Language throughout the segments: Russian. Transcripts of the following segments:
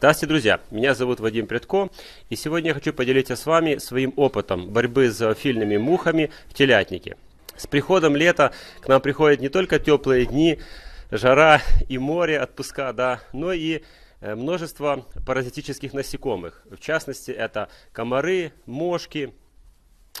Здравствуйте, друзья! Меня зовут Вадим Предко, и сегодня я хочу поделиться с вами своим опытом борьбы с зоофильными мухами в телятнике. С приходом лета к нам приходят не только теплые дни, жара и море, отпуска, да, но и э, множество паразитических насекомых. В частности, это комары, мошки,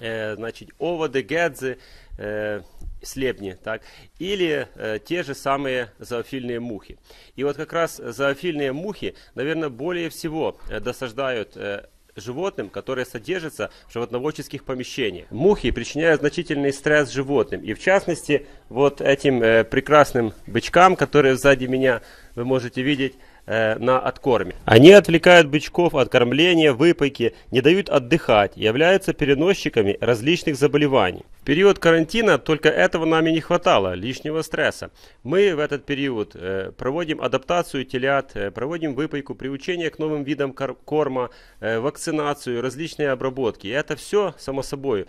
значить э, значит, оводы, гедзы, э, слепни, так, или э, те же самые зоофильные мухи. И вот как раз зоофильные мухи, наверное, более всего э, досаждают э, животным, которые содержатся в животноводческих помещениях. Мухи причиняют значительный стресс животным. И в частности, вот этим э, прекрасным бычкам, которые сзади меня вы можете видеть, Э, на откорме. Они отвлекают бычков от кормления, выпайки, не дают отдыхать, являются переносчиками различных заболеваний. В период карантина только этого нами не хватало, лишнего стресса. Мы в этот период э, проводим адаптацию телят, э, проводим выпайку, приучение к новым видам корма, вакцинацию, различные обработки. И это все, само собой,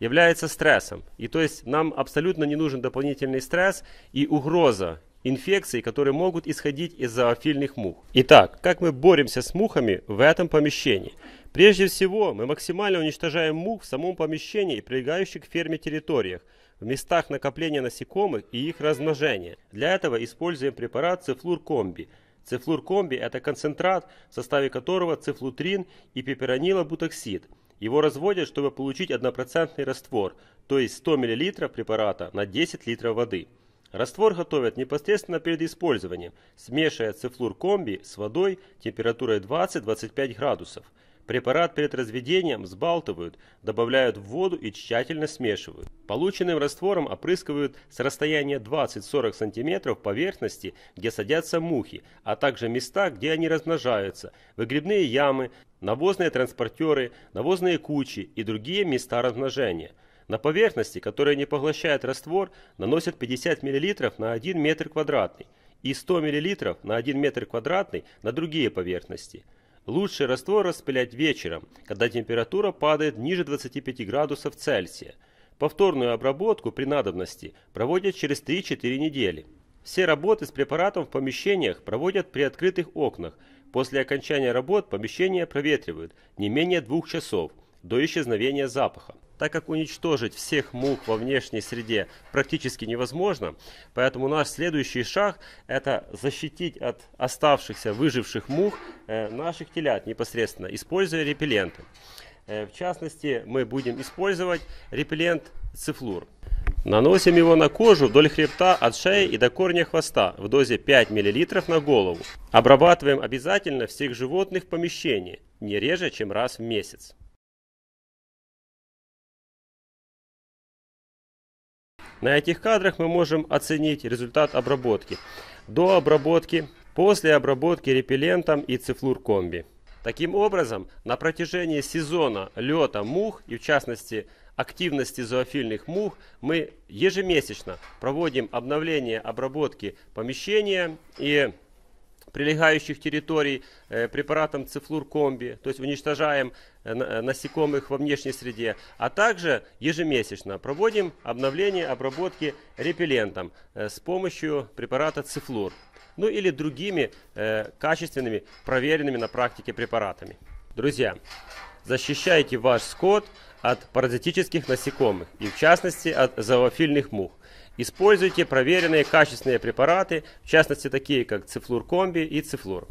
является стрессом. И то есть нам абсолютно не нужен дополнительный стресс и угроза инфекций, которые могут исходить из зоофильных мух. Итак, как мы боремся с мухами в этом помещении? Прежде всего, мы максимально уничтожаем мух в самом помещении и прилегающих к ферме территориях, в местах накопления насекомых и их размножения. Для этого используем препарат цифлуркомби. Цифлуркомби – это концентрат, в составе которого цифлутрин и пеперонилобутоксид. Его разводят, чтобы получить однопроцентный раствор, то есть 100 мл препарата на 10 литров воды. Раствор готовят непосредственно перед использованием, смешивая цифлур комби с водой температурой 20-25 градусов. Препарат перед разведением взбалтывают, добавляют в воду и тщательно смешивают. Полученным раствором опрыскивают с расстояния 20-40 см поверхности, где садятся мухи, а также места, где они размножаются, выгребные ямы, навозные транспортеры, навозные кучи и другие места размножения – на поверхности, которая не поглощает раствор, наносят 50 мл на 1 метр квадратный и 100 мл на 1 метр квадратный на другие поверхности. Лучше раствор распылять вечером, когда температура падает ниже 25 градусов Цельсия. Повторную обработку при надобности проводят через 3-4 недели. Все работы с препаратом в помещениях проводят при открытых окнах. После окончания работ помещение проветривают не менее двух часов до исчезновения запаха так как уничтожить всех мух во внешней среде практически невозможно. Поэтому наш следующий шаг – это защитить от оставшихся выживших мух э, наших телят непосредственно, используя репелленты. Э, в частности, мы будем использовать репеллент цифлур. Наносим его на кожу вдоль хребта от шеи и до корня хвоста в дозе 5 мл на голову. Обрабатываем обязательно всех животных в помещении, не реже, чем раз в месяц. На этих кадрах мы можем оценить результат обработки, до обработки, после обработки репеллентом и цифлур-комби. Таким образом, на протяжении сезона лета мух и в частности активности зоофильных мух мы ежемесячно проводим обновление обработки помещения и прилегающих территорий э, препаратом Цифлур Комби, то есть уничтожаем э, э, насекомых во внешней среде, а также ежемесячно проводим обновление обработки репеллентом с помощью препарата цифлур, ну или другими качественными, проверенными на практике препаратами. Друзья, защищайте ваш скот от паразитических насекомых и в частности от зоофильных мух. Используйте проверенные качественные препараты, в частности такие как цифлур комби и цифлур.